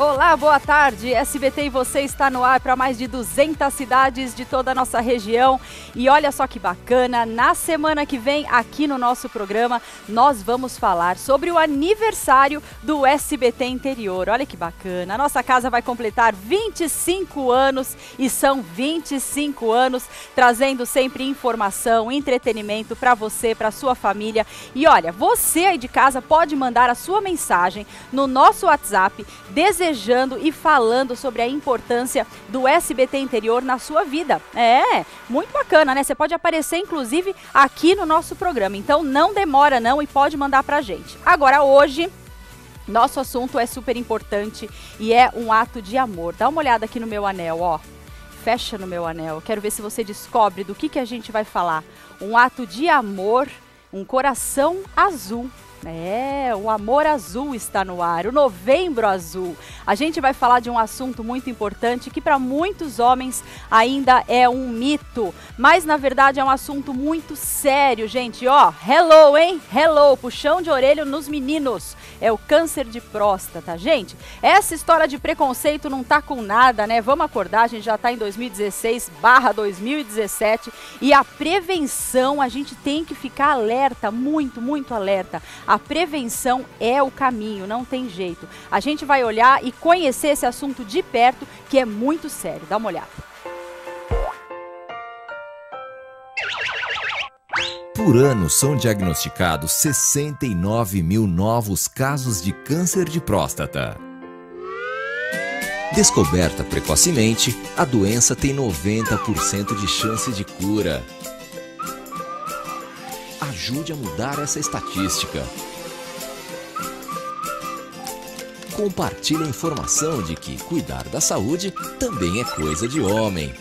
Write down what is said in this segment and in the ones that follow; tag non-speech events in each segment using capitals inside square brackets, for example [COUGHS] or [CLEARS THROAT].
Olá, boa tarde. SBT e você está no ar para mais de 200 cidades de toda a nossa região. E olha só que bacana, na semana que vem, aqui no nosso programa, nós vamos falar sobre o aniversário do SBT Interior. Olha que bacana. A nossa casa vai completar 25 anos e são 25 anos trazendo sempre informação, entretenimento para você, para sua família. E olha, você aí de casa pode mandar a sua mensagem no nosso WhatsApp 16 planejando e falando sobre a importância do SBT interior na sua vida. É, muito bacana, né? Você pode aparecer, inclusive, aqui no nosso programa. Então não demora não e pode mandar pra gente. Agora hoje nosso assunto é super importante e é um ato de amor. Dá uma olhada aqui no meu anel, ó. Fecha no meu anel. Quero ver se você descobre do que, que a gente vai falar. Um ato de amor, um coração azul. É, o amor azul está no ar, o novembro azul. A gente vai falar de um assunto muito importante que para muitos homens ainda é um mito, mas na verdade é um assunto muito sério, gente. Ó, hello, hein? Hello, puxão de orelho nos meninos. É o câncer de próstata, gente. Essa história de preconceito não tá com nada, né? Vamos acordar, a gente já tá em 2016/2017 e a prevenção, a gente tem que ficar alerta, muito, muito alerta. A prevenção é o caminho, não tem jeito. A gente vai olhar e conhecer esse assunto de perto, que é muito sério. Dá uma olhada. Por ano são diagnosticados 69 mil novos casos de câncer de próstata. Descoberta precocemente, a doença tem 90% de chance de cura ajude a mudar essa estatística. Compartilhe a informação de que cuidar da saúde também é coisa de homem.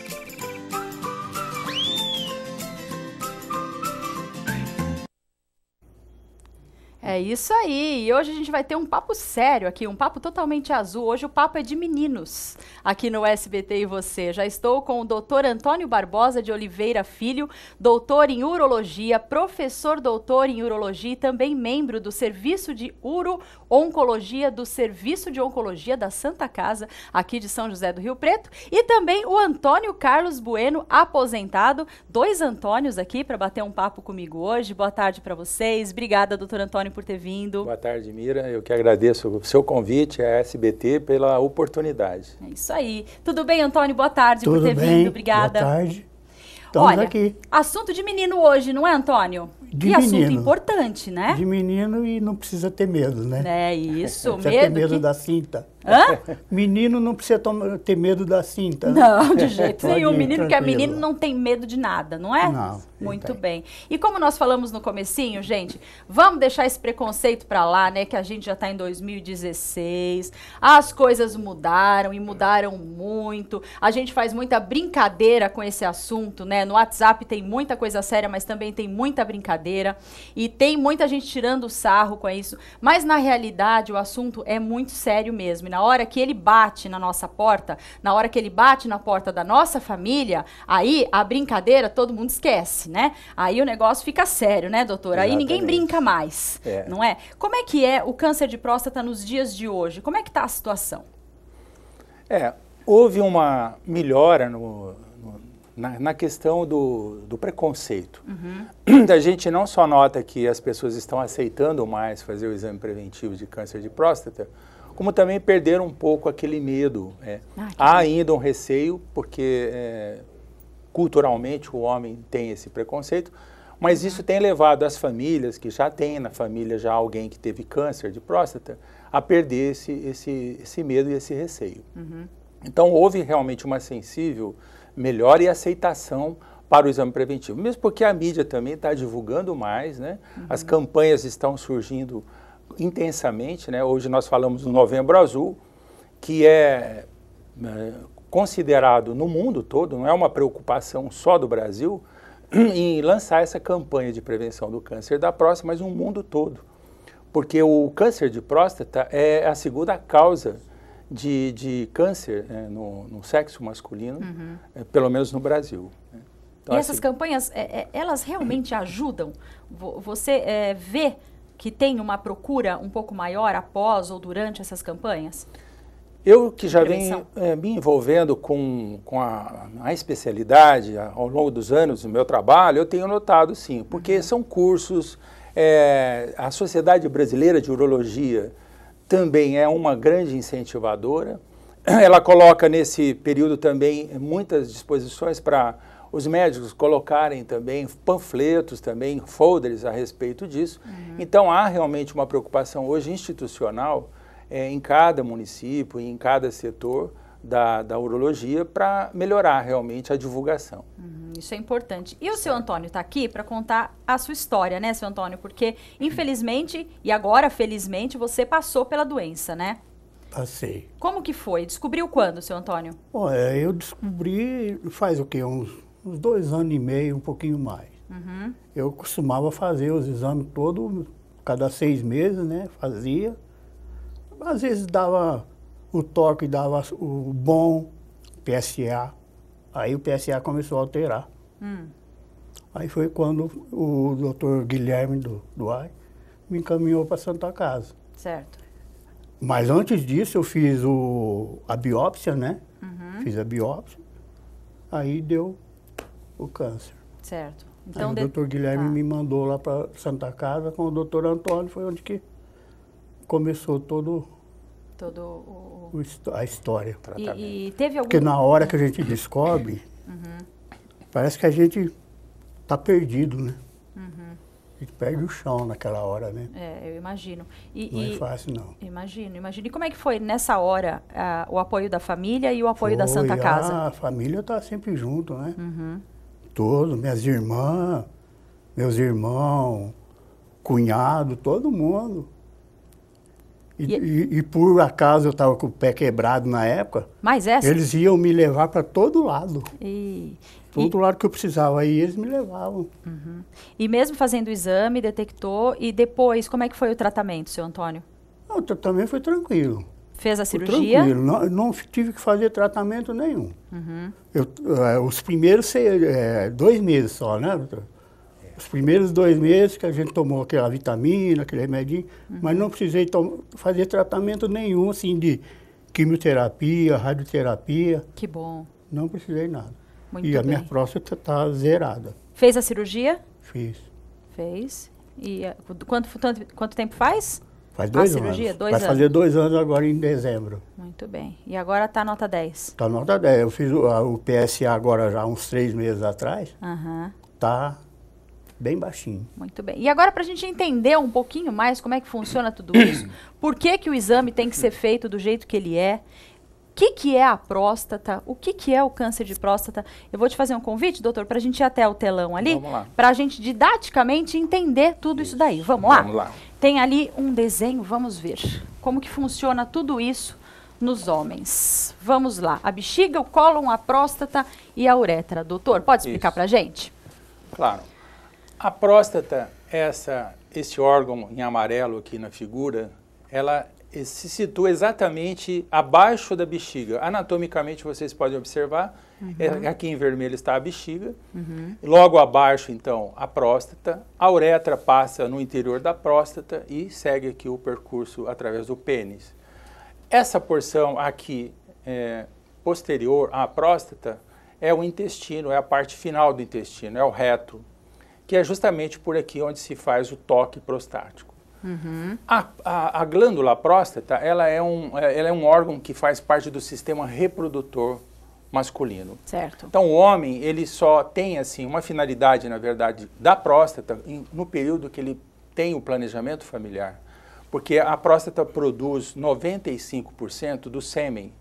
É isso aí. E hoje a gente vai ter um papo sério aqui, um papo totalmente azul. Hoje o papo é de meninos aqui no SBT e você. Já estou com o doutor Antônio Barbosa de Oliveira Filho, doutor em urologia, professor doutor em urologia e também membro do Serviço de Uro-Oncologia do Serviço de Oncologia da Santa Casa aqui de São José do Rio Preto. E também o Antônio Carlos Bueno, aposentado. Dois Antônios aqui para bater um papo comigo hoje. Boa tarde para vocês. Obrigada, doutor Antônio, por ter vindo. Boa tarde, Mira. Eu que agradeço o seu convite, à SBT, pela oportunidade. É isso aí. Tudo bem, Antônio? Boa tarde Tudo por ter bem. vindo. Obrigada. Boa tarde. Estamos Olha, aqui. assunto de menino hoje, não é, Antônio? De e menino. assunto importante, né? De menino e não precisa ter medo, né? É isso, não [LAUGHS] precisa medo ter medo que... da cinta. Hã? [LAUGHS] Menino não precisa ter medo da cinta. Né? Não, de jeito [LAUGHS] nenhum. Menino que é menino não tem medo de nada, não é? Não, Muito bem. E como nós falamos no comecinho, gente, vamos deixar esse preconceito para lá, né? Que a gente já está em 2016, as coisas mudaram e mudaram muito. A gente faz muita brincadeira com esse assunto, né? No WhatsApp tem muita coisa séria, mas também tem muita brincadeira. E tem muita gente tirando sarro com isso. Mas na realidade o assunto é muito sério mesmo. E na hora que ele bate na nossa porta, na hora que ele bate na porta da nossa família, aí a brincadeira todo mundo esquece, né? Aí o negócio fica sério, né, doutora? Exatamente. Aí ninguém brinca mais, é. não é? Como é que é o câncer de próstata nos dias de hoje? Como é que está a situação? É, houve uma melhora no, no, na, na, questão do, do preconceito. Uhum. [CLEARS THROAT] A gente não só nota que as pessoas estão aceitando mais fazer o exame preventivo de câncer de próstata, como também perderam um pouco aquele medo. É. Ah, Há ainda um receio, porque é, culturalmente o homem tem esse preconceito, mas isso tem levado as famílias que já tem na família já alguém que teve câncer de próstata a perder esse, esse, esse medo e esse receio. Uhum. Então houve realmente uma sensível melhora e aceitação para o exame preventivo, mesmo porque a mídia também está divulgando mais, né? Uhum. As campanhas estão surgindo intensamente. Né? Hoje nós falamos do Novembro Azul, que é, né, considerado no mundo todo, não é uma preocupação só do Brasil, [CLEARS THROAT] em lançar essa campanha de prevenção do câncer da próstata, mas no mundo todo. Porque o câncer de próstata é a segunda causa de, de câncer né, no, no, sexo masculino, uhum. é, pelo menos no Brasil. Né? Então, e essas assim campanhas, é, elas realmente ajudam? Você é, vê que tem uma procura um pouco maior após ou durante essas campanhas? Eu que já venho é, eh, me envolvendo com, com a, a, especialidade ao longo dos anos do meu trabalho, eu tenho notado sim, porque uhum. são cursos, é, a Sociedade Brasileira de Urologia também é uma grande incentivadora, [CLEARS THROAT] ela coloca nesse período também muitas disposições para os médicos colocarem também panfletos, também folders a respeito disso. Uhum. Então há realmente uma preocupação hoje institucional é, em cada município, e em cada setor da, da urologia para melhorar realmente a divulgação. Uhum, isso é importante. E o seu Antônio está aqui para contar a sua história, né, seu Antônio? Porque infelizmente e agora felizmente você passou pela doença, né? Passei. Como que foi? Descobriu quando, seu Antônio? Olha, eu descobri faz o quê? Uns uns dois anos e meio, um pouquinho mais. Uhum. Eu costumava fazer os exames todos, cada seis meses, né? Fazia. Às vezes dava o toque, dava o bom, PSA. Aí o PSA começou a alterar. Hum. Aí foi quando o doutor Guilherme do, do AI me encaminhou para Santa Casa. Certo. Mas antes disso eu fiz o, a biópsia, né? Uhum. Fiz a biópsia. Aí deu o câncer. Certo. Então, Aí o de... doutor Guilherme tá. me mandou lá para Santa Casa com o doutor Antônio, foi onde que começou todo todo o... O, a história. E, e, teve algum... Porque na hora que a gente descobre, uhum. parece que a gente está perdido, né? Uhum. A gente perde o chão naquela hora, né? É, eu imagino. E, não é e... é fácil, não. Imagino, imagino. E como é que foi nessa hora ah, o apoio da família e o apoio foi, da Santa Casa? Ah, a família está sempre junto, né? Uhum todos, minhas irmãs, meus irmãos, cunhado, todo mundo. E, e, é e, por acaso eu estava com o pé quebrado na época. Mas essa? Eles iam me levar para todo lado. E, todo e... lado que eu precisava aí eles me levavam. Uhum. E mesmo fazendo o exame, detectou e depois como é que foi o tratamento, seu Antônio? Não, ah, o tratamento foi tranquilo. Fez a cirurgia? Tranquilo, não, não tive que fazer tratamento nenhum. Uhum. Eu, uh, os primeiros é, dois meses só, né? Os primeiros dois meses que a gente tomou aquela vitamina, aquele remedinho, uhum. mas não precisei fazer tratamento nenhum, assim, de quimioterapia, radioterapia. Que bom. Não precisei nada. Muito e bem. a minha próstata está zerada. Fez a cirurgia? Fiz. Fez. E é, quanto, quanto tempo faz? Faz dois a anos. Dois Vai anos. fazer dois anos agora em dezembro. Muito bem. E agora está nota 10? Está nota 10. Eu fiz o, a- o PSA agora já uns três meses atrás. Está Tá bem baixinho. Muito bem. E agora, para a gente entender um pouquinho mais como é que funciona tudo isso, [COUGHS] por que, que o exame tem que ser feito do jeito que ele é, que, que é a próstata, o que, que é o câncer de próstata. Eu vou te fazer um convite, doutor, para a gente ir até o telão ali, para a gente didaticamente entender tudo isso, isso daí. Vamos, vamos lá? lá? Tem ali um desenho, vamos ver como que funciona tudo isso nos homens. Vamos lá, a bexiga, o cólon, a próstata e a uretra. Doutor, pode explicar para a gente? Claro. A próstata, essa, esse órgão em amarelo aqui na figura, ela eh, se situa exatamente abaixo da bexiga. Anatomicamente, vocês podem observar, é uhum. aqui em vermelho está a bexiga, uhum. logo abaixo, então, a próstata, a uretra passa no interior da próstata e segue aqui o percurso através do pênis. Essa porção aqui, é, posterior à próstata, é o intestino, é a parte final do intestino, é o reto, que é justamente por aqui onde se faz o toque prostático. Uhum. A, a, a, glândula a próstata, ela é, um, é, ela é um órgão que faz parte do sistema reprodutor masculino. Certo. Então o homem, ele só tem assim uma finalidade, na verdade, da próstata em, no período que ele tem o planejamento familiar. Porque a próstata produz 95% do sêmen.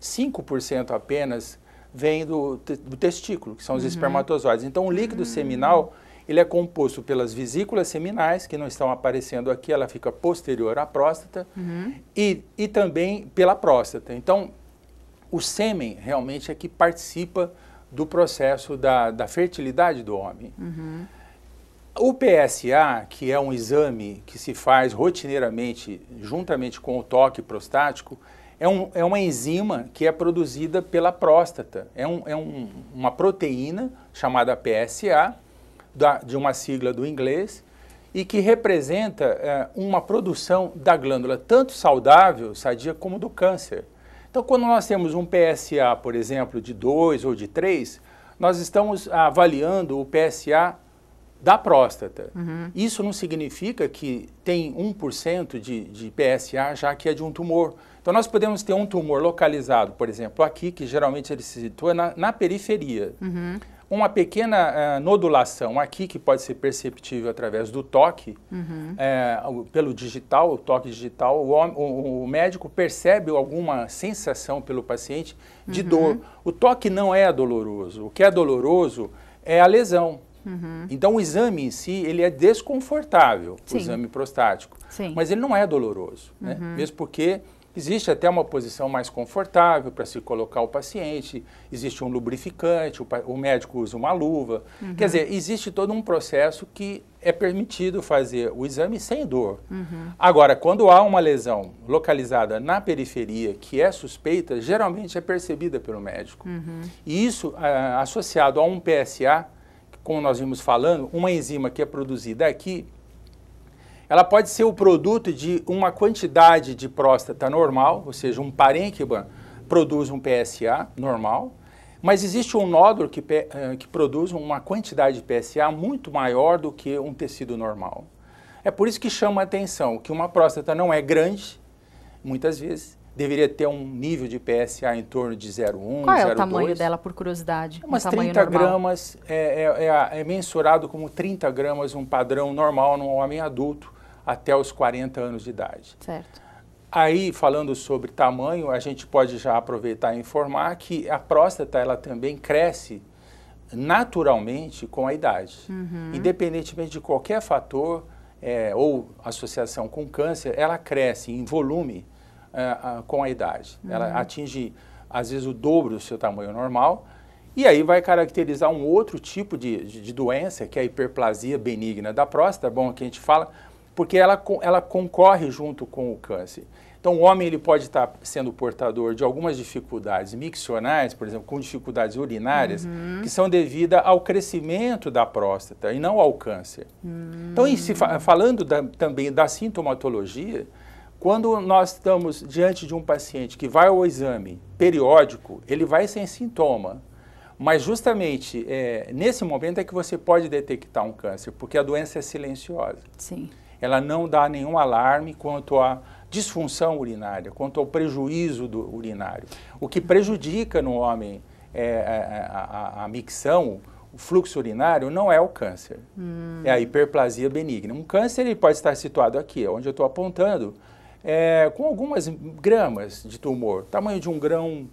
5% apenas vem do, te, do testículo, que são os uhum. espermatozoides. Então o líquido uhum. seminal ele é composto pelas vesículas seminais, que não estão aparecendo aqui, ela fica posterior à próstata, uhum. e, e também pela próstata. Então, o sêmen realmente é que participa do processo da, da fertilidade do homem. Uhum. O PSA, que é um exame que se faz rotineiramente, juntamente com o toque prostático, é, um, é uma enzima que é produzida pela próstata. É, um, é um, uma proteína chamada PSA da, de uma sigla do inglês e que representa é, uma produção da glândula tanto saudável, sadia, como do câncer. Então, quando nós temos um PSA, por exemplo, de 2 ou de 3, nós estamos avaliando o PSA da próstata. Uhum. Isso não significa que tem 1% de, de PSA, já que é de um tumor. Então, nós podemos ter um tumor localizado, por exemplo, aqui, que geralmente ele se situa na, na periferia. Uhum uma pequena eh, nodulação aqui, que pode ser perceptível através do toque, uhum. é, pelo digital, o toque digital, o, o, o, médico percebe alguma sensação pelo paciente de uhum. dor. O toque não é doloroso. O que é doloroso é a lesão. Uhum. Então, o exame em si, ele é desconfortável, Sim. o exame prostático. Sim. Mas ele não é doloroso, né? Uhum. mesmo porque Existe até uma posição mais confortável para se colocar o paciente, existe um lubrificante, o, o médico usa uma luva. Uhum. Quer dizer, existe todo um processo que é permitido fazer o exame sem dor. Uhum. Agora, quando há uma lesão localizada na periferia que é suspeita, geralmente é percebida pelo médico. Uhum. E isso, ah, associado a um PSA, como nós vimos falando, uma enzima que é produzida aqui, ela pode ser o produto de uma quantidade de próstata normal, ou seja, um parênquima produz um PSA normal, mas existe um nódulo que, eh, que produz uma quantidade de PSA muito maior do que um tecido normal. É por isso que chama a atenção que uma próstata não é grande, muitas vezes, deveria ter um nível de PSA em torno de 0,1, Qual é 0, o tamanho 2. dela, por curiosidade? É umas um 30 normal. gramas, é, é, é, é mensurado como 30 gramas, um padrão normal num homem adulto até os 40 anos de idade. Certo. Aí, falando sobre tamanho, a gente pode já aproveitar e informar que a próstata ela também cresce naturalmente com a idade. Uhum. Independentemente de qualquer fator é, ou associação com câncer, ela cresce em volume é, com a idade. Uhum. Ela atinge, às vezes, o dobro do seu tamanho normal. E aí vai caracterizar um outro tipo de, de, de doença, que é a hiperplasia benigna da próstata. Bom, que a gente fala, porque ela, ela concorre junto com o câncer. Então, o homem ele pode estar sendo portador de algumas dificuldades miccionais, por exemplo, com dificuldades urinárias, uhum. que são devidas ao crescimento da próstata e não ao câncer. Uhum. Então, se, falando da, também da sintomatologia, quando nós estamos diante de um paciente que vai ao exame periódico, ele vai sem sintoma. Mas justamente é, nesse momento é que você pode detectar um câncer, porque a doença é silenciosa. Sim ela não dá nenhum alarme quanto à disfunção urinária, quanto ao prejuízo do urinário. O que prejudica no homem é, é, é, a, a, a, micção, o fluxo urinário, não é o câncer, hum. é a hiperplasia benigna. Um câncer ele pode estar situado aqui, é onde eu estou apontando, é, com algumas gramas de tumor, tamanho de um grão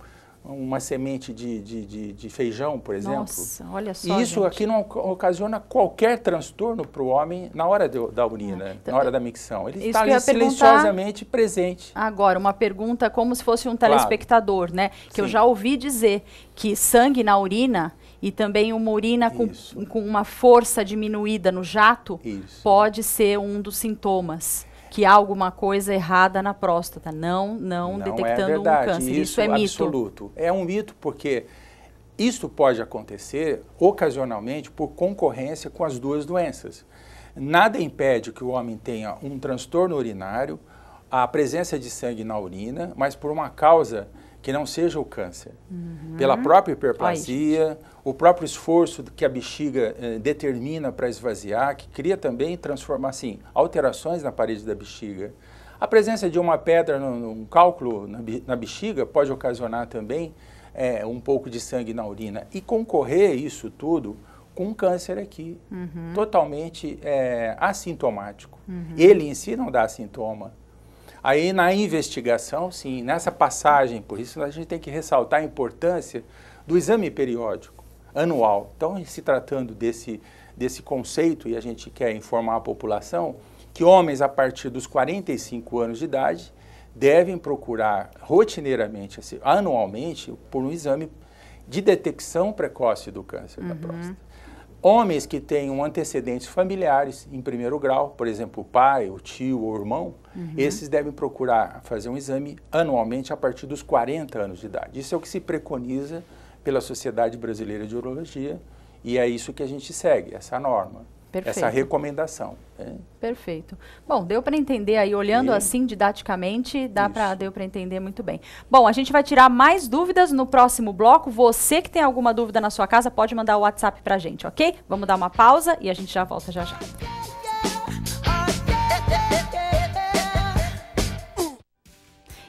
uma semente de, de, de, de, feijão, por exemplo. Nossa, olha só. Isso gente. aqui não ocasiona qualquer transtorno para o homem na hora do, da urina, ah, então, na hora então, da micção. Ele está ali silenciosamente presente. Agora, uma pergunta como se fosse um telespectador, claro. né? Que Sim. eu já ouvi dizer que sangue na urina e também uma urina com, com uma força diminuída no jato Isso. pode ser um dos sintomas que há alguma coisa errada na próstata, não, não, não é detectando é verdade, um câncer. Isso, é isso é mito. absoluto. É um mito porque isso pode acontecer ocasionalmente por concorrência com as duas doenças. Nada impede que o homem tenha um transtorno urinário, a presença de sangue na urina, mas por uma causa que não seja o câncer. Uhum. Pela própria hiperplasia, Ai o próprio esforço que a bexiga eh, determina para esvaziar, que cria também transformar assim, alterações na parede da bexiga. A presença de uma pedra um cálculo na, bexiga pode ocasionar também eh, um pouco de sangue na urina e concorrer isso tudo com um câncer aqui, uhum. totalmente eh, assintomático. Uhum. Ele em si não dá sintoma, Aí na investigação, sim, nessa passagem, por isso a gente tem que ressaltar a importância do exame periódico anual. Então, se tratando desse, desse conceito, e a gente quer informar a população, que homens a partir dos 45 anos de idade devem procurar rotineiramente, assim, anualmente, por um exame de detecção precoce do câncer uhum. da próstata. Homens que tenham antecedentes familiares em primeiro grau, por exemplo, o pai, o tio ou o irmão, uhum. esses devem procurar fazer um exame anualmente a partir dos 40 anos de idade. Isso é o que se preconiza pela Sociedade Brasileira de Urologia, e é isso que a gente segue, essa norma. Perfeito. essa recomendação. Né? Perfeito. Bom, deu para entender aí, olhando e... assim didaticamente, dá para deu para entender muito bem. Bom, a gente vai tirar mais dúvidas no próximo bloco. Você que tem alguma dúvida na sua casa, pode mandar o WhatsApp para a gente, ok? Vamos dar uma pausa e a gente já volta já já.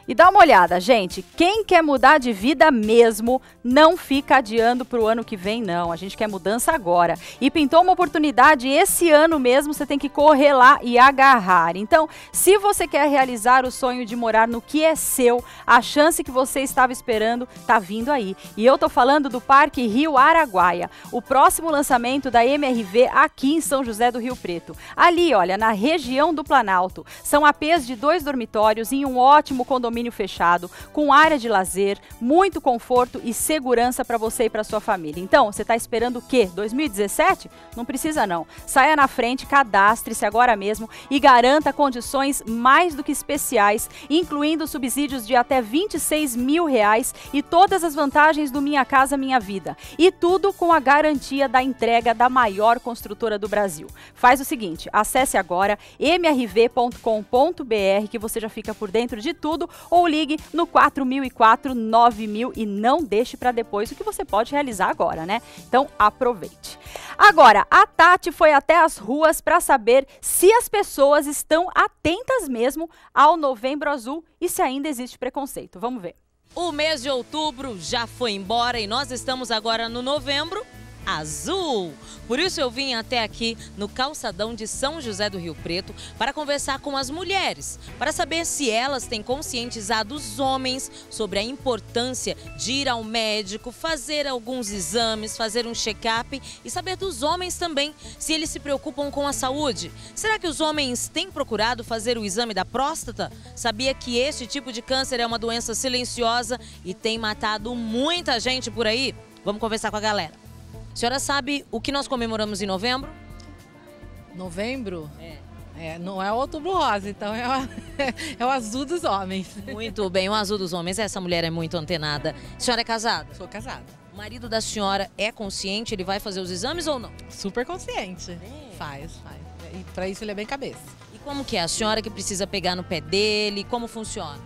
E dá uma olhada, gente. Quem quer mudar de vida mesmo, não fica adiando para o ano que vem, não. A gente quer mudança agora. E pintou uma oportunidade esse ano mesmo, você tem que correr lá e agarrar. Então, se você quer realizar o sonho de morar no que é seu, a chance que você estava esperando tá vindo aí. E eu tô falando do Parque Rio Araguaia, o próximo lançamento da MRV aqui em São José do Rio Preto. Ali, olha, na região do Planalto. São APs de dois dormitórios em um ótimo condomínio condomínio fechado, com área de lazer, muito conforto e segurança para você e para sua família. Então, você está esperando o quê? 2017? Não precisa não. Saia na frente, cadastre-se agora mesmo e garanta condições mais do que especiais, incluindo subsídios de até 26 mil reais e todas as vantagens do Minha Casa Minha Vida. E tudo com a garantia da entrega da maior construtora do Brasil. Faz o seguinte, acesse agora mrv.com.br que você já fica por dentro de tudo ou ligue no 4004 9000 e não deixe para depois o que você pode realizar agora, né? Então aproveite. Agora, a Tati foi até as ruas para saber se as pessoas estão atentas mesmo ao Novembro Azul e se ainda existe preconceito. Vamos ver. O mês de outubro já foi embora e nós estamos agora no novembro azul. Por isso eu vim até aqui no calçadão de São José do Rio Preto para conversar com as mulheres, para saber se elas têm conscientizado os homens sobre a importância de ir ao médico, fazer alguns exames, fazer um check-up e saber dos homens também se eles se preocupam com a saúde. Será que os homens têm procurado fazer o exame da próstata? Sabia que este tipo de câncer é uma doença silenciosa e tem matado muita gente por aí? Vamos conversar com a galera. A senhora sabe o que nós comemoramos em novembro? Novembro? É. É, não é outubro rosa, então é o, [LAUGHS] é o, azul dos homens. Muito bem, o azul dos homens. Essa mulher é muito antenada. A senhora é casada? Sou casada. O marido da senhora é consciente? Ele vai fazer os exames ou não? Super consciente. É. Faz, faz. E para isso ele é bem cabeça. E como que é? A senhora que precisa pegar no pé dele? Como funciona?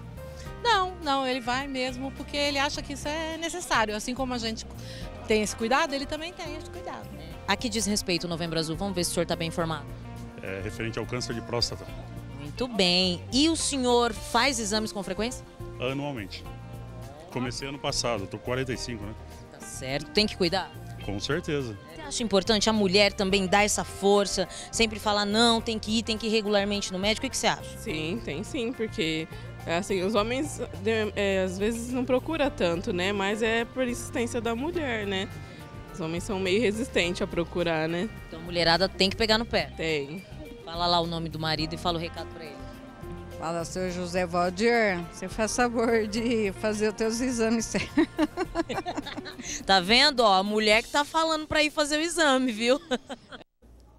Não, não, ele vai mesmo porque ele acha que isso é necessário. Assim como a gente tem esse cuidado, ele também tem esse cuidado. A que diz respeito o Novembro Azul? Vamos ver se o senhor está bem informado. É referente ao câncer de próstata. Muito bem. E o senhor faz exames com frequência? Anualmente. Comecei ano passado, estou com 45, né? Tá certo, tem que cuidar. Com certeza. Você acha importante a mulher também dar essa força, sempre falar não, tem que ir, tem que ir regularmente no médico? O que você acha? Sim, tem sim, porque é, assim, os homens é, às vezes não procura tanto, né? Mas é por insistência da mulher, né? Os homens são meio resistentes a procurar, né? Então a mulherada tem que pegar no pé. Tem. Fala lá o nome do marido e fala o recado pra ele. Fala, seu José Valdir, você faz favor de fazer os teus exames [LAUGHS] certos. tá vendo? Ó, a mulher que tá falando pra ir fazer o exame, viu? [LAUGHS]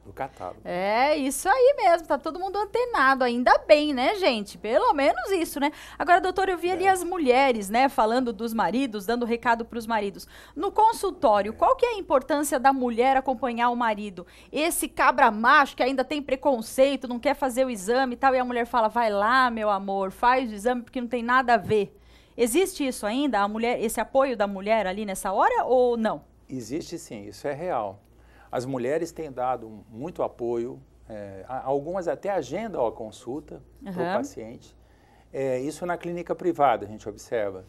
Do catálogo. É, isso aí mesmo, tá todo mundo antenado, ainda bem, né, gente? Pelo menos isso, né? Agora, doutor, eu vi é. ali as mulheres, né, falando dos maridos, dando recado para os maridos. No consultório, é. qual que é a importância da mulher acompanhar o marido? Esse cabra macho que ainda tem preconceito, não quer fazer o exame e tal, e a mulher fala, vai lá, meu amor, faz o exame porque não tem nada a ver. Existe isso ainda, a mulher, esse apoio da mulher ali nessa hora ou não? Existe sim, isso é real. As mulheres têm dado muito apoio, é, algumas até agendam a consulta uhum. para o paciente. É, isso na clínica privada, a gente observa.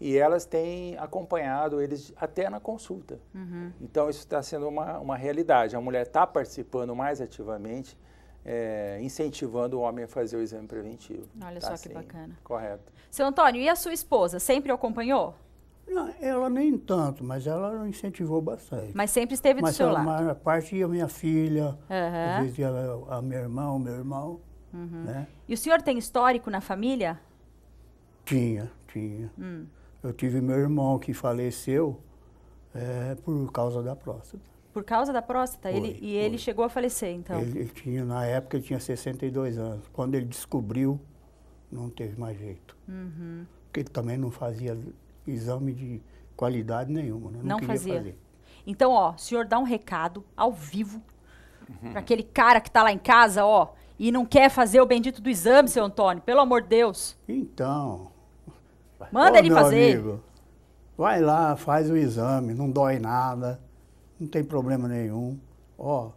E elas têm acompanhado eles até na consulta. Uhum. Então, isso está sendo uma, uma realidade. A mulher está participando mais ativamente, é, incentivando o homem a fazer o exame preventivo. Olha tá só assim, que bacana. Correto. Seu Antônio, e a sua esposa? Sempre acompanhou? Não, ela nem tanto, mas ela incentivou bastante. Mas sempre esteve mas do seu ela, lado. Mas a parte ia minha filha, uhum. às vezes a, a minha irmã, o meu irmão. Uhum. Né? E o senhor tem histórico na família? Tinha, tinha. Hum. Eu tive meu irmão que faleceu é, por causa da próstata. Por causa da próstata? Foi, ele, foi. e ele chegou a falecer, então? Ele, ele, tinha, na época, ele tinha 62 anos. Quando ele descobriu, não teve mais jeito. Uhum. Porque ele também não fazia exame de qualidade nenhuma. Né? Não, não fazia. Fazer. Então, ó, o senhor dá um recado ao vivo uhum. para aquele cara que está lá em casa, ó, e não quer fazer o bendito do exame, seu Antônio, pelo amor de Deus. Então. Manda ó, ele fazer. Amigo, vai lá, faz o exame, não dói nada, não tem problema nenhum. Ó,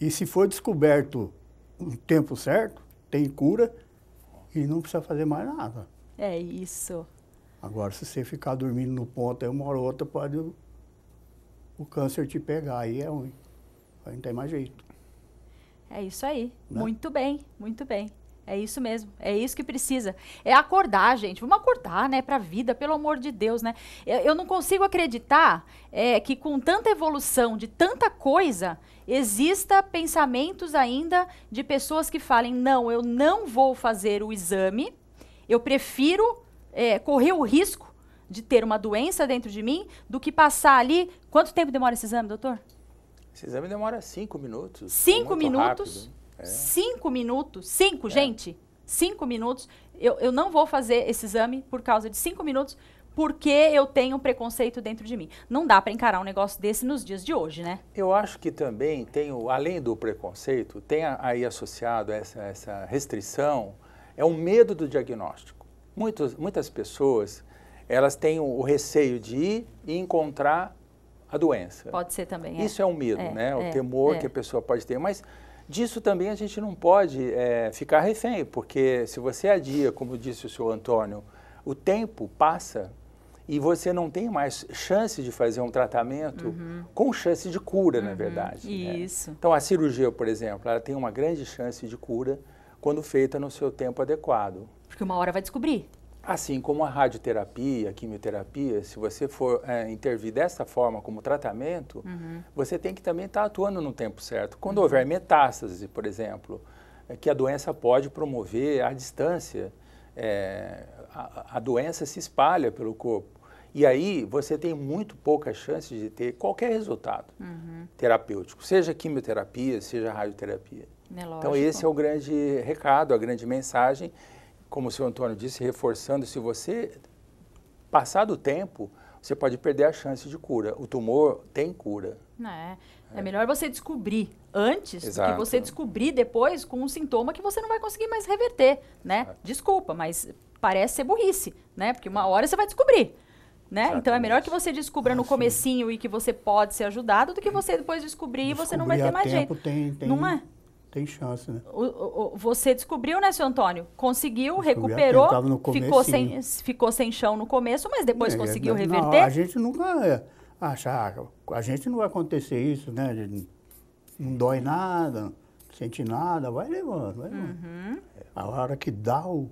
e se for descoberto no tempo certo, tem cura e não precisa fazer mais nada. É isso. Agora, se você ficar dormindo no ponto, aí uma hora ou outra pode o, o câncer te pegar, aí é ruim. Aí não tem mais jeito. É isso aí. Né? Muito bem, muito bem. É isso mesmo, é isso que precisa. É acordar, gente. Vamos acordar, né, para a vida, pelo amor de Deus, né? Eu, eu não consigo acreditar é, que com tanta evolução, de tanta coisa, exista pensamentos ainda de pessoas que falem: não, eu não vou fazer o exame, eu prefiro é, correr o risco de ter uma doença dentro de mim do que passar ali. Quanto tempo demora esse exame, doutor? Esse exame demora cinco minutos. É cinco minutos? É. Cinco minutos? Cinco, é. gente? Cinco minutos. Eu, eu não vou fazer esse exame por causa de cinco minutos porque eu tenho um preconceito dentro de mim. Não dá para encarar um negócio desse nos dias de hoje, né? Eu acho que também tem, além do preconceito, tem aí associado essa, essa restrição, é o medo do diagnóstico. Muitos, muitas pessoas, elas têm o receio de ir e encontrar a doença. Pode ser também. É. Isso é, é um medo, é, né? O é, temor é. que a pessoa pode ter. Mas disso também a gente não pode é, ficar refém, porque se você adia, como disse o senhor Antônio, o tempo passa e você não tem mais chance de fazer um tratamento uhum. com chance de cura, uhum. na verdade. Né? Isso. Né? Então, a cirurgia, por exemplo, ela tem uma grande chance de cura quando feita no seu tempo adequado. Porque uma hora vai descobrir. Assim como a radioterapia, a quimioterapia, se você for é, intervir dessa forma como tratamento, uhum. você tem que também estar tá atuando no tempo certo. Quando uhum. houver metástase, por exemplo, é que a doença pode promover à distância, é, a, a doença se espalha pelo corpo. E aí você tem muito pouca chance de ter qualquer resultado uhum. terapêutico, seja quimioterapia, seja radioterapia. É então esse é o grande recado, a grande mensagem como o senhor Antônio disse, reforçando, se você passar do tempo, você pode perder a chance de cura. O tumor tem cura. Né? É, é melhor você descobrir antes Exato. do que você descobrir depois com um sintoma que você não vai conseguir mais reverter, né? Exato. Desculpa, mas parece ser burrice, né? Porque uma hora você vai descobrir. Né? Então é melhor que você descubra ah, no comecinho sim. e que você pode ser ajudado do que você depois descobrir, descobrir e você não vai ter mais tempo, jeito. Tem, tem, não é? tem chance, né? O, o, você descobriu, né, seu Antônio? Conseguiu, recuperou, começo, ficou, sem, ficou sem chão no começo, mas depois é, conseguiu não, reverter? Não, a gente nunca é, achar, ah, a gente não vai acontecer isso, né? Não dói nada, não sente nada, vai levando, vai levando. Uhum. A hora que dá o,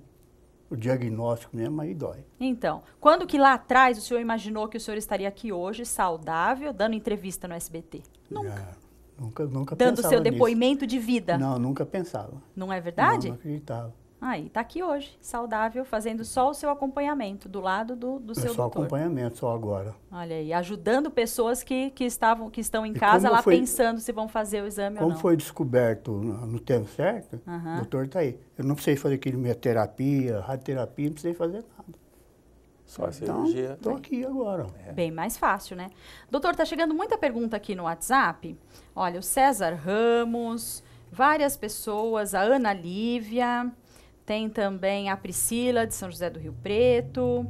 o diagnóstico mesmo, aí dói. Então, quando que lá atrás o senhor imaginou que o senhor estaria aqui hoje, saudável, dando entrevista no SBT? Nunca. É. Nunca, nunca Dando seu depoimento nisso. de vida. Não, nunca pensava. Não é verdade? Não, não acreditava. Aí, ah, está aqui hoje, saudável, fazendo só o seu acompanhamento, do lado do, do é seu só doutor. Só acompanhamento, só agora. Olha aí, ajudando pessoas que, que, estavam, que estão em e casa lá foi, pensando se vão fazer o exame ou não. Como foi descoberto no, tempo certo, o doutor está aí. Eu não precisei fazer quimioterapia, radioterapia, não precisei fazer nada. Só então, cirurgia. Estou aqui agora. É. Bem mais fácil, né? Doutor, está chegando muita pergunta aqui no WhatsApp. Olha, o César Ramos, várias pessoas, a Ana Lívia, tem também a Priscila de São José do Rio Preto,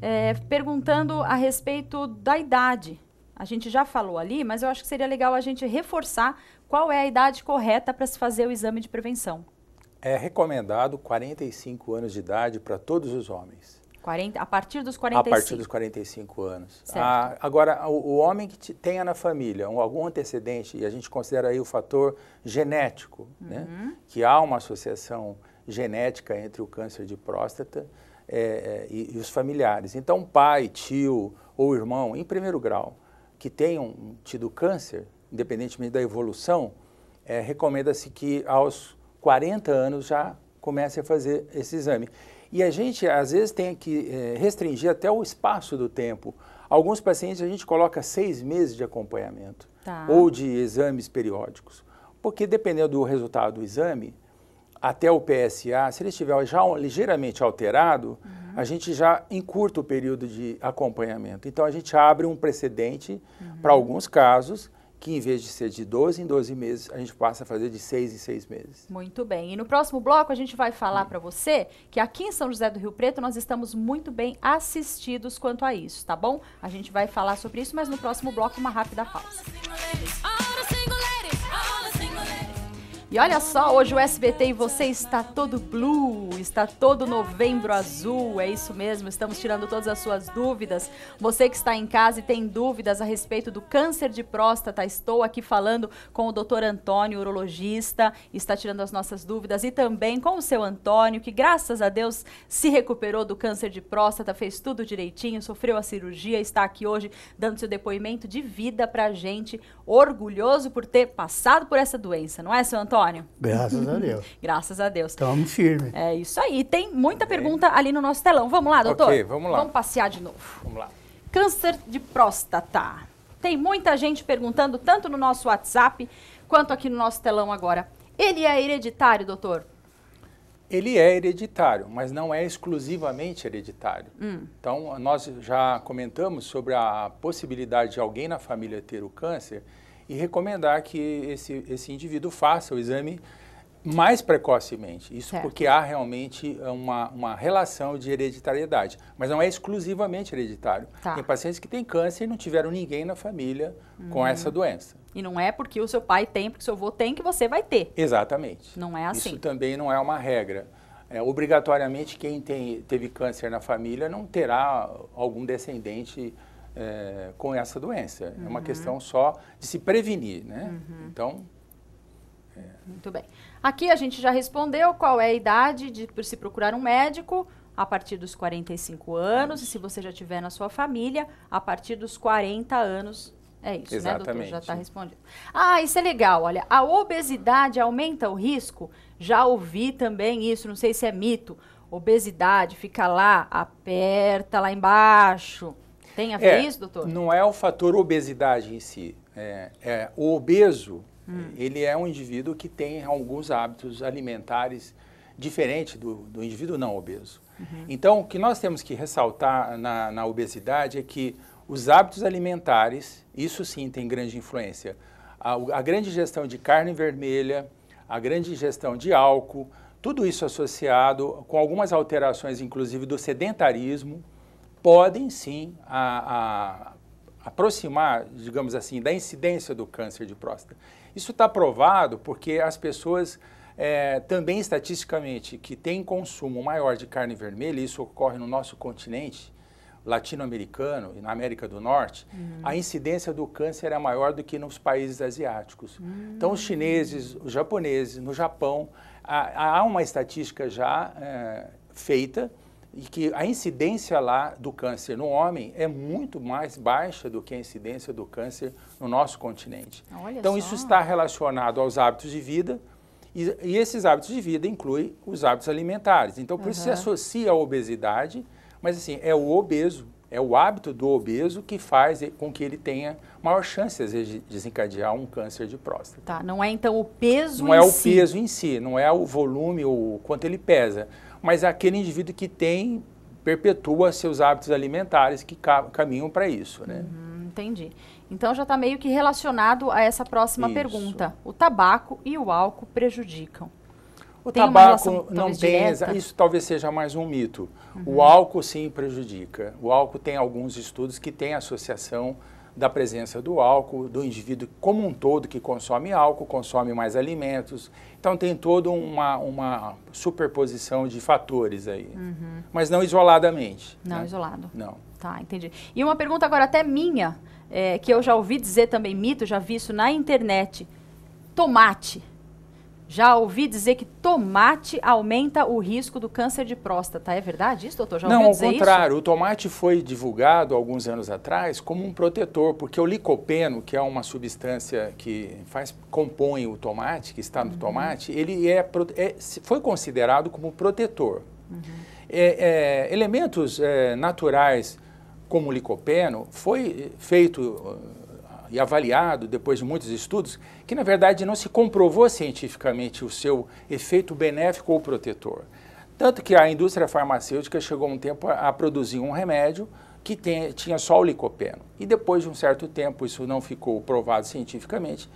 é, perguntando a respeito da idade. A gente já falou ali, mas eu acho que seria legal a gente reforçar qual é a idade correta para se fazer o exame de prevenção. É recomendado 45 anos de idade para todos os homens. 40, a partir dos 45. A partir dos 45 anos. A, ah, agora, o, o, homem que tenha na família um, algum antecedente, e a gente considera aí o fator genético, né? uhum. né? que há uma associação genética entre o câncer de próstata é, é, e, e, os familiares. Então, pai, tio ou irmão, em primeiro grau, que tenham tido câncer, independentemente da evolução, é, recomenda-se que aos 40 anos já comece a fazer esse exame. E a gente, às vezes, tem que eh, restringir até o espaço do tempo. Alguns pacientes a gente coloca seis meses de acompanhamento tá. ou de exames periódicos. Porque dependendo do resultado do exame, até o PSA, se ele estiver já ligeiramente alterado, uhum. a gente já encurta o período de acompanhamento. Então a gente abre um precedente uhum. para alguns casos que em vez de ser de 12 em 12 meses, a gente passa a fazer de 6 em 6 meses. Muito bem. E no próximo bloco a gente vai falar para você que aqui em São José do Rio Preto nós estamos muito bem assistidos quanto a isso, tá bom? A gente vai falar sobre isso, mas no próximo bloco uma rápida pausa. E olha só, hoje o SBT e você está todo blue, está todo novembro azul, é isso mesmo, estamos tirando todas as suas dúvidas. Você que está em casa e tem dúvidas a respeito do câncer de próstata, estou aqui falando com o doutor Antônio, urologista, está tirando as nossas dúvidas e também com o seu Antônio, que graças a Deus se recuperou do câncer de próstata, fez tudo direitinho, sofreu a cirurgia, está aqui hoje dando seu depoimento de vida pra gente, orgulhoso por ter passado por essa doença, não é, seu Antônio? Antônio. Graças a Deus. [LAUGHS] Graças a Deus. Estamos firmes. É isso aí. Tem muita pergunta ali no nosso telão. Vamos lá, doutor? Ok, vamos lá. Vamos passear de novo. Vamos lá. Câncer de próstata. Tem muita gente perguntando, tanto no nosso WhatsApp quanto aqui no nosso telão agora. Ele é hereditário, doutor? Ele é hereditário, mas não é exclusivamente hereditário. Hum. Então, nós já comentamos sobre a possibilidade de alguém na família ter o câncer e recomendar que esse, esse indivíduo faça o exame mais precocemente. Isso certo. porque há realmente é uma, uma relação de hereditariedade. Mas não é exclusivamente hereditário. Tá. Tem pacientes que têm câncer e não tiveram ninguém na família hum. com uhum. essa doença. E não é porque o seu pai tem, porque o seu avô tem, que você vai ter. Exatamente. Não é assim. Isso também não é uma regra. É, obrigatoriamente, quem tem, teve câncer na família não terá algum descendente é, com essa doença. Uhum. É uma uhum. questão só de se prevenir, né? Uhum. Então. É. Muito bem. Aqui a gente já respondeu qual é a idade de se procurar um médico a partir dos 45 anos, é. e se você já tiver na sua família, a partir dos 40 anos. É isso, Exatamente. né, doutor? Já está respondendo. Ah, isso é legal. Olha, a obesidade aumenta o risco? Já ouvi também isso, não sei se é mito. Obesidade, fica lá, aperta lá embaixo tem a ver é, isso, doutor? Não é o fator obesidade em si. É, é o obeso, hum. ele é um indivíduo que tem alguns hábitos alimentares diferentes do, do indivíduo não obeso. Uhum. Então, o que nós temos que ressaltar na, na obesidade é que os hábitos alimentares, isso sim tem grande influência. A, a, grande ingestão de carne vermelha, a grande ingestão de álcool, tudo isso associado com algumas alterações, inclusive do sedentarismo, podem sim a, a aproximar, digamos assim, da incidência do câncer de próstata. Isso está provado porque as pessoas é, também estatisticamente que têm consumo maior de carne vermelha, isso ocorre no nosso continente latino-americano e na América do Norte, uhum. a incidência do câncer é maior do que nos países asiáticos. Uhum. Então, os chineses, os japoneses, no Japão, há, há uma estatística já é, feita e que a incidência lá do câncer no homem é muito mais baixa do que a incidência do câncer no nosso continente. Olha então, só. isso está relacionado aos hábitos de vida, e, e, esses hábitos de vida incluem os hábitos alimentares. Então, por uhum. isso se associa à obesidade, mas assim, é o obeso, é o hábito do obeso que faz com que ele tenha maior chance, às vezes, de desencadear um câncer de próstata. Tá, não é então o peso Não é si. o peso em si, não é o volume ou quanto ele pesa, mas é aquele indivíduo que tem, perpetua seus hábitos alimentares que ca caminham para isso, né? Uhum, entendi. Então já está meio que relacionado a essa próxima isso. pergunta. O tabaco e o álcool prejudicam? O tem tabaco relação, não tem, isso talvez seja mais um mito. Uhum. O álcool sim prejudica. O álcool tem alguns estudos que têm associação da presença do álcool, do indivíduo como um todo que consome álcool, consome mais alimentos. Então tem toda uma, uma superposição de fatores aí. Uhum. Mas não isoladamente. Não né? isolado. Não. Tá, entendi. E uma pergunta agora até minha, é, que eu já ouvi dizer também mito, já vi isso na internet. Tomate já ouvi dizer que tomate aumenta o risco do câncer de próstata. É verdade isso, doutor? Já Não, ao contrário. Isso? O tomate foi divulgado alguns anos atrás como um protetor, porque o licopeno, que é uma substância que faz compõe o tomate, que está no uhum. tomate, ele é, é, foi considerado como protetor. Uhum. É, é, elementos é, naturais como o licopeno foi eh, feito e avaliado, depois de muitos estudos, que na verdade não se comprovou cientificamente o seu efeito benéfico ou protetor. Tanto que a indústria farmacêutica chegou um tempo a, produzir um remédio que tem, tinha só o licopeno. E depois de um certo tempo, isso não ficou provado cientificamente,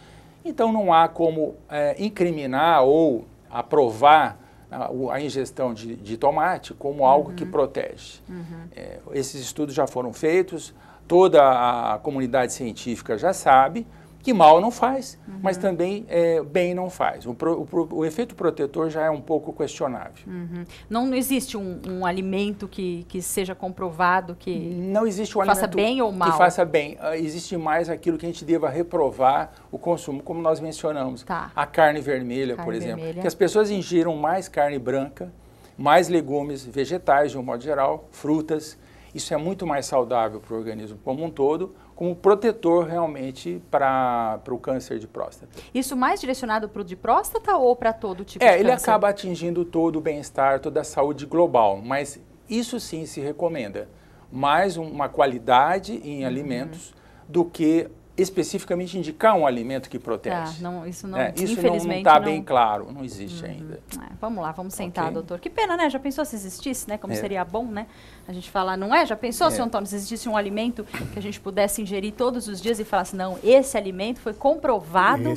então não há como é, incriminar ou aprovar a, a ingestão de, de, tomate como algo uhum. que protege. Uhum. É, esses estudos já foram feitos, toda a comunidade científica já sabe que mal não faz, uhum. mas também é, bem não faz. O, pro, o, o, efeito protetor já é um pouco questionável. Uhum. Não, não, existe um, um, alimento que, que seja comprovado que não existe um faça bem ou mal. Que faça bem. Ah, existe mais aquilo que a gente deva reprovar o consumo, como nós mencionamos. Tá. A carne vermelha, carne por exemplo. Vermelha. Que as pessoas ingiram mais carne branca, mais legumes, vegetais de um modo geral, frutas isso é muito mais saudável para o organismo como um todo, como protetor realmente para o câncer de próstata. Isso mais direcionado para o de próstata ou para todo tipo é, de câncer? É, ele acaba atingindo todo o bem-estar, toda a saúde global, mas isso sim se recomenda. Mais uma qualidade em alimentos uhum. do que especificamente indicar um alimento que protege. Ah, não, isso não, é, isso não está bem claro, não existe uhum. ainda. É, vamos lá, vamos sentar, okay. doutor. Que pena, né? Já pensou se existisse, né? Como é. seria bom, né? A gente falar, não é? Já pensou, é. senhor Antônio, se existisse um alimento que a gente pudesse ingerir todos os dias e falasse, não, esse alimento foi comprovado é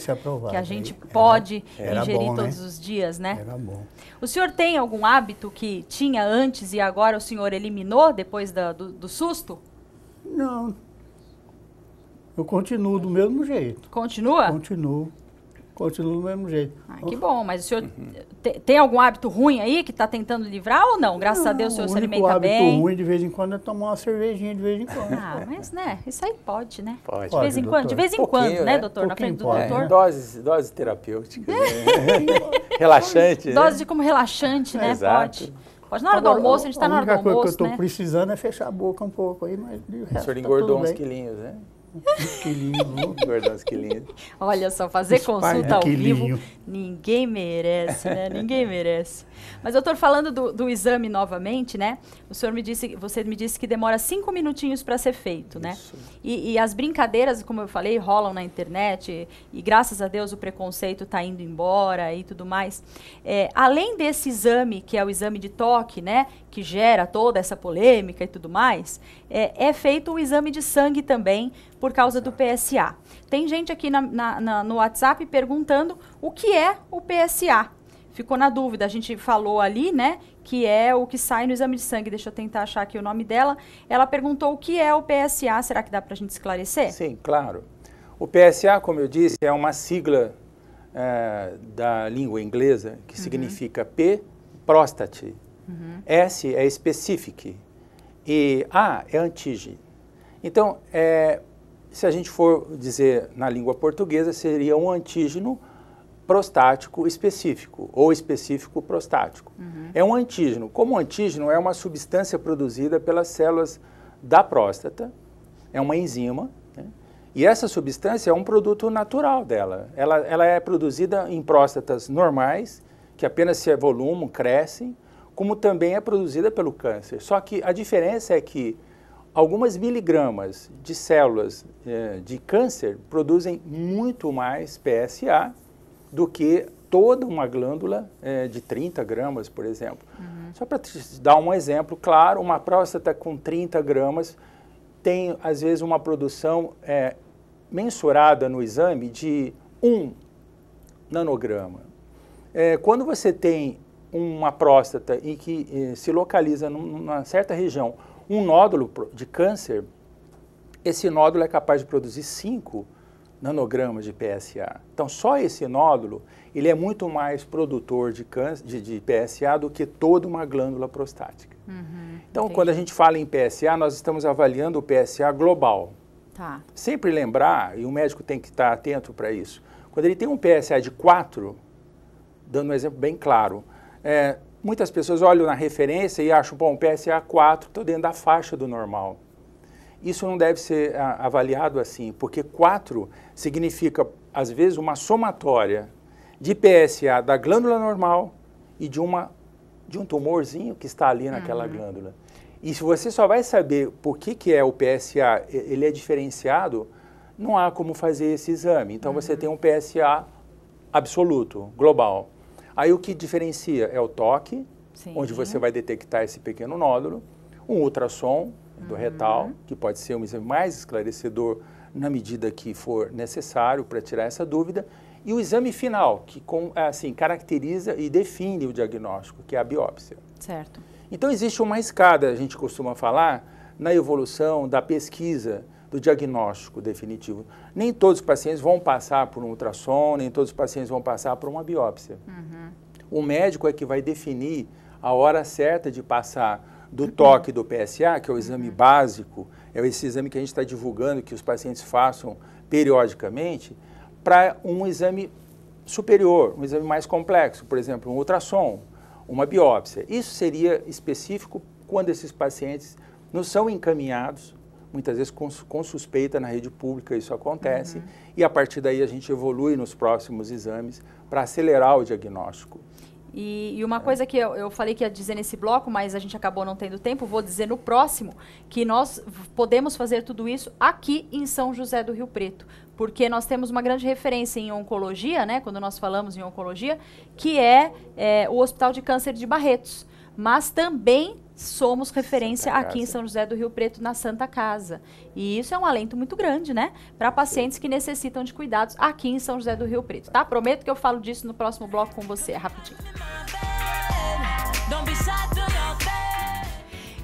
que a gente era, pode era ingerir bom, todos né? os dias, né? Era bom. O senhor tem algum hábito que tinha antes e agora o senhor eliminou depois da, do, do susto? Não, eu continuo do mesmo jeito. Continua? Continuo. Continuo do mesmo jeito. Ah, que bom, mas o senhor uhum. te, tem algum hábito ruim aí que está tentando livrar ou não? Graças não, a Deus o senhor o se alimenta bem. O hábito ruim de vez em quando é tomar uma cervejinha de vez em quando. Ah, mas né, isso aí pode, né? Pode. De vez em doutor. quando, de vez em quando, né, né, doutor? Na frente do pode, doutor. Né? Doses, doses terapêuticas. Né? [LAUGHS] relaxante. Doses né? de como relaxante, né? Exato. Pode. Pode na hora Agora, do almoço, a gente está na hora do almoço. A única coisa que eu estou né? precisando é fechar a boca um pouco aí, mas. de resto, o senhor tá engordou tá uns quilinhos, né? Quilinho, vamos [LAUGHS] engordar os quilinhos. Olha só, fazer consulta ao quilinho. vivo, ninguém merece, né? Ninguém merece. Mas eu estou falando do, do, exame novamente, né? O senhor me disse, você me disse que demora cinco minutinhos para ser feito, né? Isso. né? E, e, as brincadeiras, como eu falei, rolam na internet e, e graças a Deus o preconceito está indo embora e tudo mais. É, além desse exame, que é o exame de toque, né? Que gera toda essa polêmica e tudo mais, é, é feito o exame de sangue também por causa do PSA. Tem gente aqui na, na, na, no WhatsApp perguntando o que é o PSA. Ficou na dúvida, a gente falou ali, né, que é o que sai no exame de sangue. Deixa eu tentar achar aqui o nome dela. Ela perguntou o que é o PSA. Será que dá para a gente esclarecer? Sim, claro. O PSA, como eu disse, é uma sigla é, da língua inglesa que uhum. significa P, próstate. Uhum. S é specific, e A ah, é antígeno. Então, é, se a gente for dizer na língua portuguesa, seria um antígeno prostático específico ou específico prostático. Uhum. É um antígeno. Como antígeno, é uma substância produzida pelas células da próstata, é uma enzima, né? e essa substância é um produto natural dela. Ela, ela é produzida em próstatas normais, que apenas se evolumam, crescem, como também é produzida pelo câncer. Só que a diferença é que algumas miligramas de células eh, de câncer produzem muito mais PSA do que toda uma glândula eh, de 30 gramas, por exemplo. Uhum. Só para te dar um exemplo claro, uma próstata com 30 gramas tem, às vezes, uma produção eh, mensurada no exame de 1 nanograma. quando você tem uma próstata e que eh, se localiza numa certa região um nódulo de câncer, esse nódulo é capaz de produzir 5 nanogramas de PSA. Então, só esse nódulo, ele é muito mais produtor de, câncer, de, de PSA do que toda uma glândula prostática. Uhum, então, entendi. quando a gente fala em PSA, nós estamos avaliando o PSA global. Tá. Sempre lembrar, e o médico tem que estar atento para isso, quando ele tem um PSA de 4, dando um exemplo bem claro, é, muitas pessoas olham na referência e acham, bom, PSA 4, estou dentro da faixa do normal. Isso não deve ser a, ah, avaliado assim, porque 4 significa, às vezes, uma somatória de PSA da glândula normal e de, uma, de um tumorzinho que está ali naquela uhum. glândula. E se você só vai saber por que, que é o PSA, ele é diferenciado, não há como fazer esse exame. Então, uhum. você tem um PSA absoluto, global. Aí o que diferencia é o toque, Sim. onde você vai detectar esse pequeno nódulo, um ultrassom do uhum. retal, que pode ser um exame mais esclarecedor na medida que for necessário para tirar essa dúvida, e o exame final, que com, é, assim, caracteriza e define o diagnóstico, que é a biópsia. Certo. Então existe uma escada, a gente costuma falar, na evolução da pesquisa do diagnóstico definitivo. Nem todos os pacientes vão passar por um ultrassom, nem todos os pacientes vão passar por uma biópsia. Uhum. O médico é que vai definir a hora certa de passar do toque do PSA, que é o uhum. exame básico, é esse exame que a gente está divulgando que os pacientes façam periodicamente, para um exame superior, um exame mais complexo, por exemplo, um ultrassom, uma biópsia. Isso seria específico quando esses pacientes não são encaminhados muitas vezes com, com suspeita na rede pública isso acontece, uhum. e a partir daí a gente evolui nos próximos exames para acelerar o diagnóstico. E, e, uma coisa que eu, eu, falei que ia dizer nesse bloco, mas a gente acabou não tendo tempo, vou dizer no próximo, que nós podemos fazer tudo isso aqui em São José do Rio Preto. Porque nós temos uma grande referência em oncologia, né? Quando nós falamos em oncologia, que é, é o Hospital de Câncer de Barretos. Mas também somos referência aqui em São José do Rio Preto na Santa Casa. E isso é um alento muito grande, né? Para pacientes que necessitam de cuidados aqui em São José do Rio Preto, tá? Prometo que eu falo disso no próximo bloco com você, é rapidinho.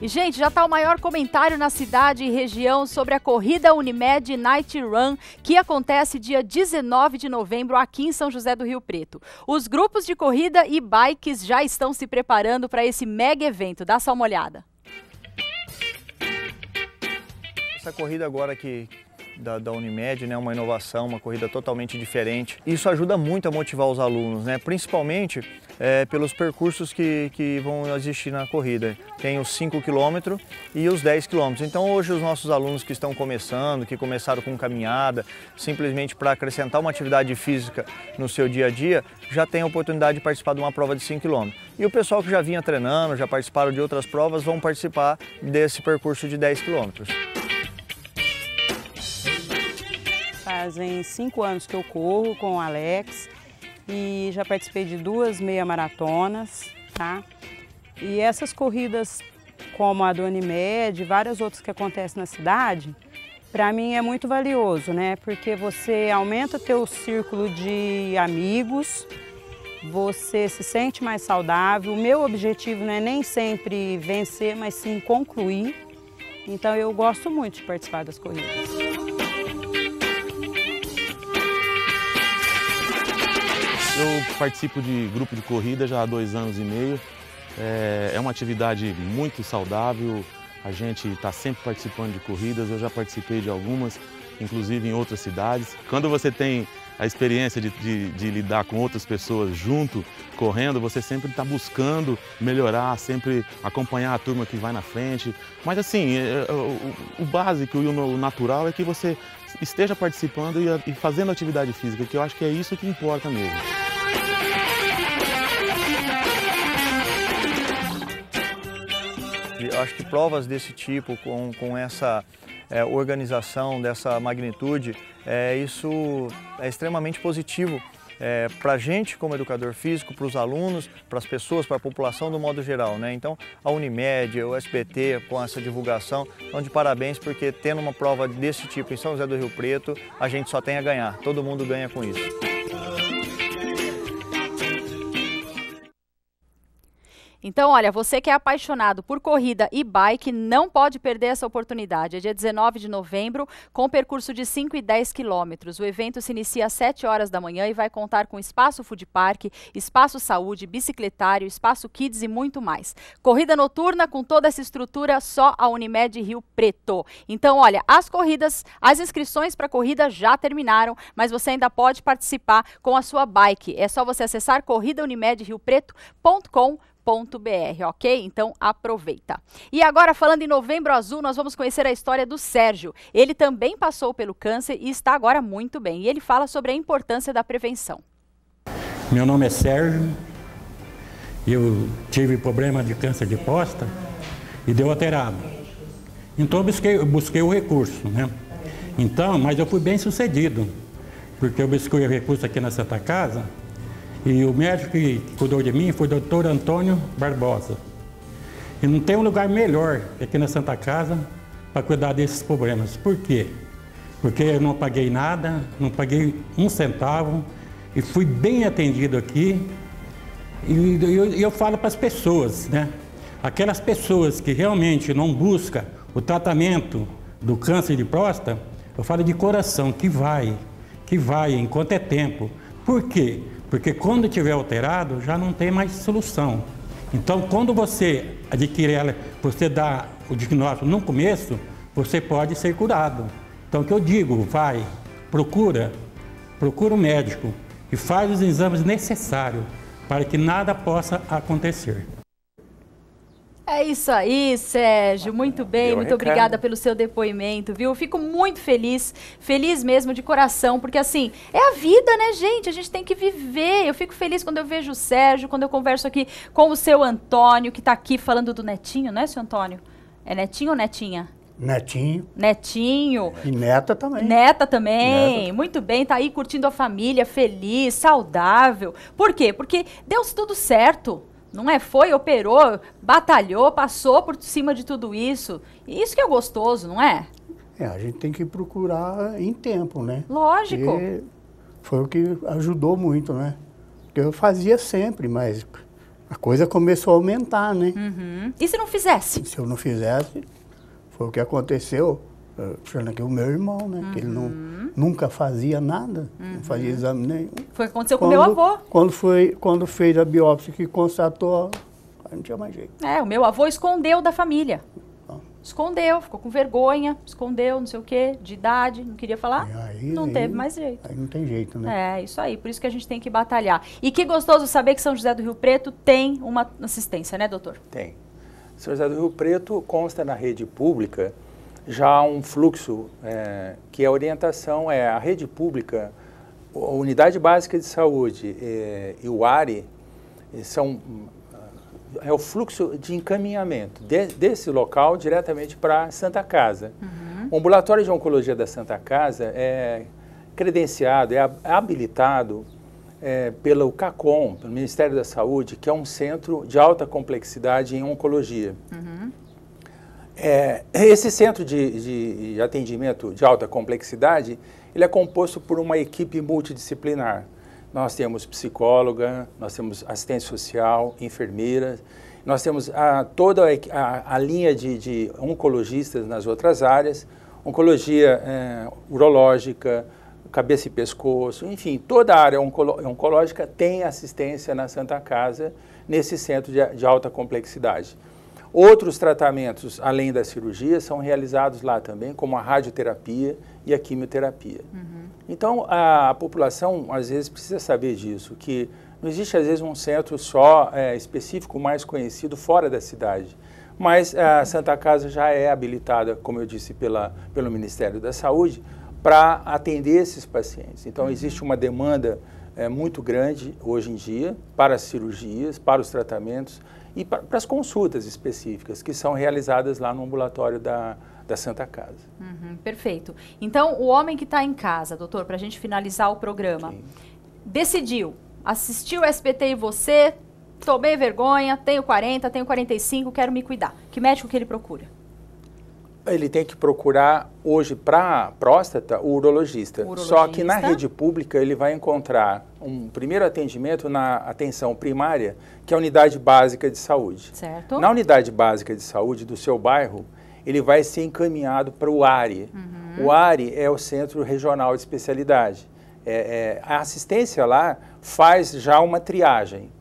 E, gente, já está o maior comentário na cidade e região sobre a corrida Unimed Night Run, que acontece dia 19 de novembro aqui em São José do Rio Preto. Os grupos de corrida e bikes já estão se preparando para esse mega evento. Dá só uma olhada. Essa corrida agora que, da, da, Unimed, né? uma inovação, uma corrida totalmente diferente. Isso ajuda muito a motivar os alunos, né? principalmente é, pelos percursos que, que vão existir na corrida. Tem os 5 km e os 10 km. Então hoje os nossos alunos que estão começando, que começaram com caminhada, simplesmente para acrescentar uma atividade física no seu dia a dia, já tem a oportunidade de participar de uma prova de 5 km. E o pessoal que já vinha treinando, já participaram de outras provas, vão participar desse percurso de 10 quilômetros. fazem cinco anos que eu corro com o Alex e já participei de duas meia maratonas, tá? E essas corridas como a do e várias outras que acontecem na cidade, para mim é muito valioso, né? Porque você aumenta teu círculo de amigos, você se sente mais saudável. O meu objetivo não é nem sempre vencer, mas sim concluir. Então eu gosto muito de participar das corridas. Eu participo de grupo de corrida já há dois anos e meio. É, é uma atividade muito saudável. A gente está sempre participando de corridas. Eu já participei de algumas, inclusive em outras cidades. Quando você tem a experiência de, de, de lidar com outras pessoas junto, correndo, você sempre está buscando melhorar, sempre acompanhar a turma que vai na frente. Mas assim, é, é, o, o básico e o natural é que você esteja participando e, e fazendo atividade física, que eu acho que é isso que importa mesmo. Eu acho que provas desse tipo, com, com essa é, organização dessa magnitude, é, isso é extremamente positivo é, para a gente como educador físico, para os alunos, para as pessoas, para a população do modo geral. Né? Então, a Unimed, o SBT, com essa divulgação, estão de parabéns porque tendo uma prova desse tipo em São José do Rio Preto, a gente só tem a ganhar, todo mundo ganha com isso. Então, olha, você que é apaixonado por corrida e bike, não pode perder essa oportunidade. É dia 19 de novembro, com percurso de 5 e 10 quilômetros. O evento se inicia às 7 horas da manhã e vai contar com espaço food park, espaço saúde, bicicletário, espaço kids e muito mais. Corrida noturna com toda essa estrutura só a Unimed Rio Preto. Então, olha, as corridas, as inscrições para a corrida já terminaram, mas você ainda pode participar com a sua bike. É só você acessar corridaunimedriopreto.com.br novembroazul.com.br, ok? Então aproveita. E agora, falando em Novembro Azul, nós vamos conhecer a história do Sérgio. Ele também passou pelo câncer e está agora muito bem. E ele fala sobre a importância da prevenção. Meu nome é Sérgio, eu tive problema de câncer de próstata e deu alterado. Então eu busquei, eu busquei o recurso, né? Então, mas eu fui bem sucedido, porque eu busquei o recurso aqui na Santa Casa e o médico que cuidou de mim foi o doutor Antônio Barbosa. E não tem um lugar melhor aqui na Santa Casa para cuidar desses problemas. Por quê? Porque eu não paguei nada, não paguei um centavo e fui bem atendido aqui. E eu, eu falo para as pessoas, né? Aquelas pessoas que realmente não buscam o tratamento do câncer de próstata, eu falo de coração, que vai, que vai enquanto é tempo. Por quê? Porque quando tiver alterado, já não tem mais solução. Então, quando você adquire ela, você dá o diagnóstico no começo, você pode ser curado. Então, o que eu digo, vai, procura, procura o um médico e faz os exames necessários para que nada possa acontecer. É isso aí, Sérgio. Ah, muito bem, muito obrigada pelo seu depoimento, viu? Eu fico muito feliz, feliz mesmo de coração, porque assim, é a vida, né, gente? A gente tem que viver. Eu fico feliz quando eu vejo o Sérgio, quando eu converso aqui com o seu Antônio, que está aqui falando do netinho, né, seu Antônio? É netinho ou netinha? Netinho. Netinho. E neta também. Neta também. Neta. Muito bem, tá aí curtindo a família, feliz, saudável. Por quê? Porque deu tudo certo não é? Foi, operou, batalhou, passou por cima de tudo isso. E isso que é gostoso, não é? É, a gente tem que procurar em tempo, né? Lógico. Porque foi o que ajudou muito, né? Porque eu fazia sempre, mas a coisa começou a aumentar, né? Uhum. E se não fizesse? Se eu não fizesse, foi o que aconteceu. Eh, falando que é o meu irmão, né? Uhum. Que ele não, uhum. nunca fazia nada, uhum. não fazia exame nenhum. Foi o que aconteceu quando, com meu avô. Quando, foi, quando fez a biópsia que constatou, não tinha mais jeito. É, o meu avô escondeu da família. Escondeu, ficou com vergonha, escondeu, não sei o quê, de idade, não queria falar. Aí, não aí, teve mais jeito. Aí não tem jeito, né? É, isso aí, por isso que a gente tem que batalhar. E que gostoso saber que São José do Rio Preto tem uma assistência, né, doutor? Tem. São José do Rio Preto consta na rede pública já há um fluxo é, que a orientação é a rede pública, a unidade básica de saúde é, e o ARE é, são é o fluxo de encaminhamento de, desse local diretamente para Santa Casa. Uhum. O ambulatório de oncologia da Santa Casa é credenciado, é habilitado é, pelo CACOM, pelo Ministério da Saúde, que é um centro de alta complexidade em oncologia. Uhum. É, [LAUGHS] esse centro de, de atendimento de alta complexidade, ele é composto por uma equipe multidisciplinar. Nós temos psicóloga, nós temos assistente social, enfermeira, nós temos ah, a, toda a, a linha de, de, oncologistas nas outras áreas, oncologia é, urológica, cabeça e pescoço, enfim, toda a área oncológica tem assistência na Santa Casa, nesse centro de, de alta complexidade. Outros tratamentos, além da cirurgia, são realizados lá também, como a radioterapia e a quimioterapia. Uhum. Então, a, a, população, às vezes, precisa saber disso, que não existe, às vezes, um centro só é, específico, mais conhecido, fora da cidade. Mas a Santa Casa já é habilitada, como eu disse, pela, pelo Ministério da Saúde, para atender esses pacientes. Então, uhum. existe uma demanda é, muito grande hoje em dia para as cirurgias, para os tratamentos, e para as consultas específicas que são realizadas lá no ambulatório da, da Santa Casa. Uhum, perfeito. Então, o homem que está em casa, doutor, para a gente finalizar o programa, Sim. decidiu, assistiu o SBT e você, tomei vergonha, tenho 40, tenho 45, quero me cuidar. Que médico que ele procura? Ele tem que procurar hoje para próstata o urologista. urologista. Só que na rede pública ele vai encontrar um primeiro atendimento na atenção primária, que é a unidade básica de saúde. Certo. Na unidade básica de saúde do seu bairro, ele vai ser encaminhado para o ARE. Uhum. O ARE é o Centro Regional de Especialidade. É, é, a assistência lá faz já uma triagem.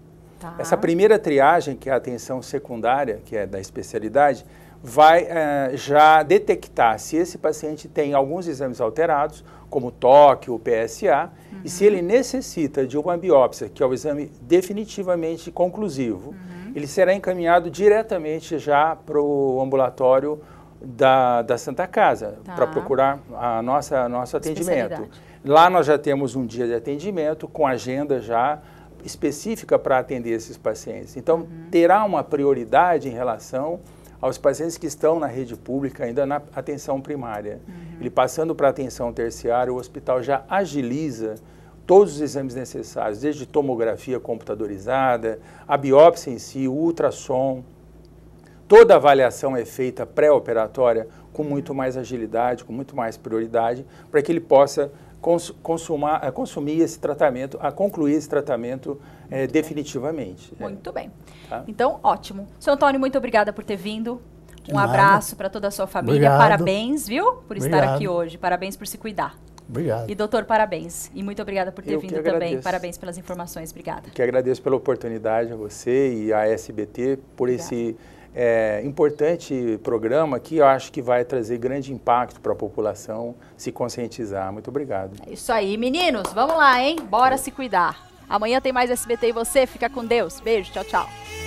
Tá. Essa primeira triagem, que é a atenção secundária, que é da especialidade, vai é, já detectar se esse paciente tem alguns exames alterados, como toque o PSA, uhum. e se uhum. ele necessita de uma biópsia, que é o exame definitivamente conclusivo, uhum. ele será encaminhado diretamente já para o ambulatório da, da Santa Casa, tá. para procurar a nossa nosso atendimento. Lá nós já temos um dia de atendimento com agenda já específica para atender esses pacientes. Então, uhum. terá uma prioridade em relação aos pacientes que estão na rede pública ainda na atenção primária. Uhum. Ele passando para a atenção terciária, o hospital já agiliza todos os exames necessários, desde tomografia computadorizada, a biópsia em si, o ultrassom. Toda avaliação é feita pré-operatória com muito mais agilidade, com muito mais prioridade, para que ele possa cons consumar, eh, consumir esse tratamento, a concluir esse tratamento eh, é, definitivamente. Muito bem. Tá? Então, ótimo. Seu Antônio, muito obrigada por ter vindo. um nada. abraço para toda a sua família. Obrigado. Parabéns, viu, por Obrigado. estar aqui hoje. Parabéns por se cuidar. Obrigado. E doutor, parabéns. E muito obrigada por ter Eu vindo também. Parabéns pelas informações. Obrigada. Que agradeço pela oportunidade a você e à SBT por esse é, importante programa que eu acho que vai trazer grande impacto para a população se conscientizar. Muito obrigado. É isso aí, meninos. Vamos lá, hein? Bora se cuidar. Amanhã tem mais SBT e você. Fica com Deus. Beijo, tchau, tchau.